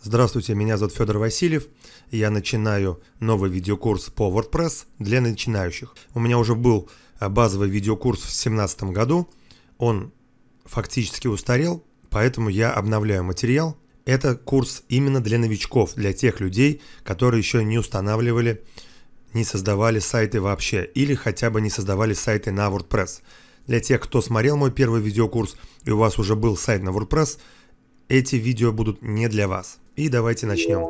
Здравствуйте, меня зовут Федор Васильев. Я начинаю новый видеокурс по WordPress для начинающих. У меня уже был э, базовый видеокурс в 2017 году. Он фактически устарел, поэтому я обновляю материал. Это курс именно для новичков, для тех людей, которые еще не устанавливали, не создавали сайты вообще или хотя бы не создавали сайты на WordPress. Для тех, кто смотрел мой первый видеокурс и у вас уже был сайт на WordPress, эти видео будут не для вас. И давайте начнем.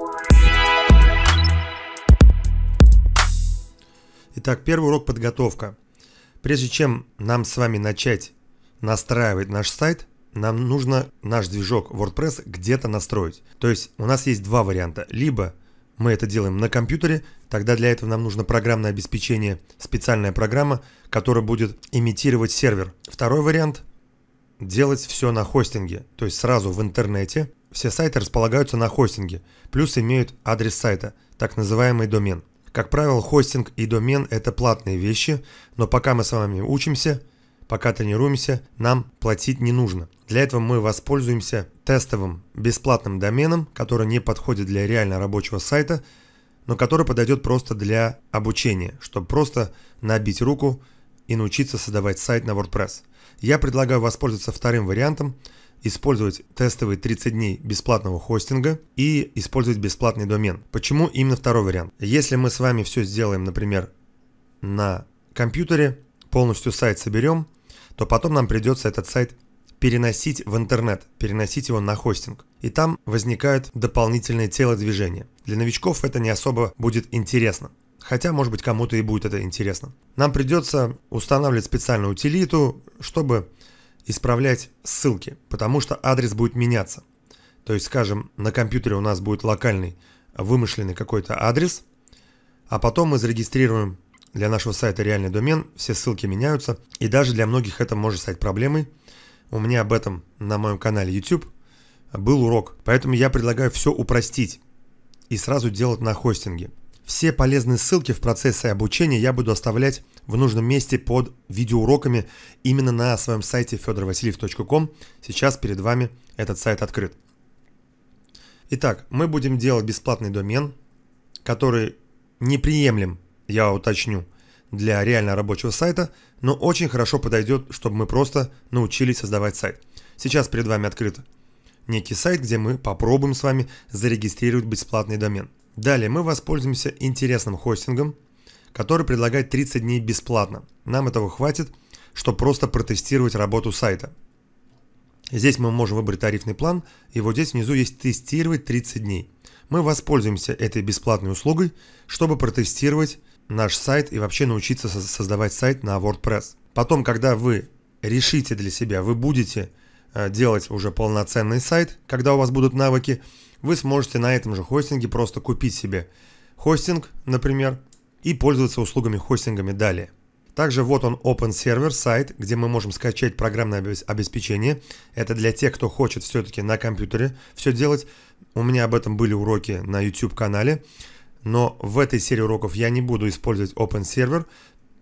Итак, первый урок подготовка. Прежде чем нам с вами начать настраивать наш сайт, нам нужно наш движок WordPress где-то настроить. То есть у нас есть два варианта. Либо мы это делаем на компьютере, тогда для этого нам нужно программное обеспечение, специальная программа, которая будет имитировать сервер. Второй вариант – делать все на хостинге, то есть сразу в интернете, все сайты располагаются на хостинге, плюс имеют адрес сайта, так называемый домен. Как правило, хостинг и домен – это платные вещи, но пока мы с вами учимся, пока тренируемся, нам платить не нужно. Для этого мы воспользуемся тестовым бесплатным доменом, который не подходит для реально рабочего сайта, но который подойдет просто для обучения, чтобы просто набить руку – и научиться создавать сайт на WordPress. Я предлагаю воспользоваться вторым вариантом, использовать тестовые 30 дней бесплатного хостинга и использовать бесплатный домен. Почему именно второй вариант? Если мы с вами все сделаем, например, на компьютере, полностью сайт соберем, то потом нам придется этот сайт переносить в интернет, переносить его на хостинг. И там возникают дополнительные движения. Для новичков это не особо будет интересно. Хотя, может быть, кому-то и будет это интересно. Нам придется устанавливать специальную утилиту, чтобы исправлять ссылки, потому что адрес будет меняться. То есть, скажем, на компьютере у нас будет локальный вымышленный какой-то адрес, а потом мы зарегистрируем для нашего сайта реальный домен, все ссылки меняются, и даже для многих это может стать проблемой. У меня об этом на моем канале YouTube был урок, поэтому я предлагаю все упростить и сразу делать на хостинге. Все полезные ссылки в процессе обучения я буду оставлять в нужном месте под видеоуроками именно на своем сайте fedorvasiliev.com. Сейчас перед вами этот сайт открыт. Итак, мы будем делать бесплатный домен, который неприемлем, я уточню, для реально рабочего сайта, но очень хорошо подойдет, чтобы мы просто научились создавать сайт. Сейчас перед вами открыт некий сайт, где мы попробуем с вами зарегистрировать бесплатный домен. Далее мы воспользуемся интересным хостингом, который предлагает 30 дней бесплатно. Нам этого хватит, чтобы просто протестировать работу сайта. Здесь мы можем выбрать тарифный план, и вот здесь внизу есть «Тестировать 30 дней». Мы воспользуемся этой бесплатной услугой, чтобы протестировать наш сайт и вообще научиться создавать сайт на WordPress. Потом, когда вы решите для себя, вы будете Э, делать уже полноценный сайт, когда у вас будут навыки, вы сможете на этом же хостинге просто купить себе хостинг, например, и пользоваться услугами хостингами далее. Также вот он Open Server сайт, где мы можем скачать программное обеспечение. Это для тех, кто хочет все-таки на компьютере все делать. У меня об этом были уроки на YouTube канале, но в этой серии уроков я не буду использовать Open Server,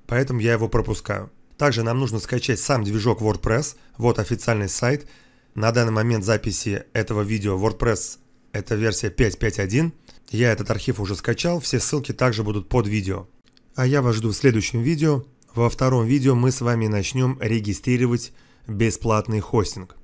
поэтому я его пропускаю. Также нам нужно скачать сам движок WordPress. Вот официальный сайт. На данный момент записи этого видео WordPress это версия 5.5.1. Я этот архив уже скачал, все ссылки также будут под видео. А я вас жду в следующем видео. Во втором видео мы с вами начнем регистрировать бесплатный хостинг.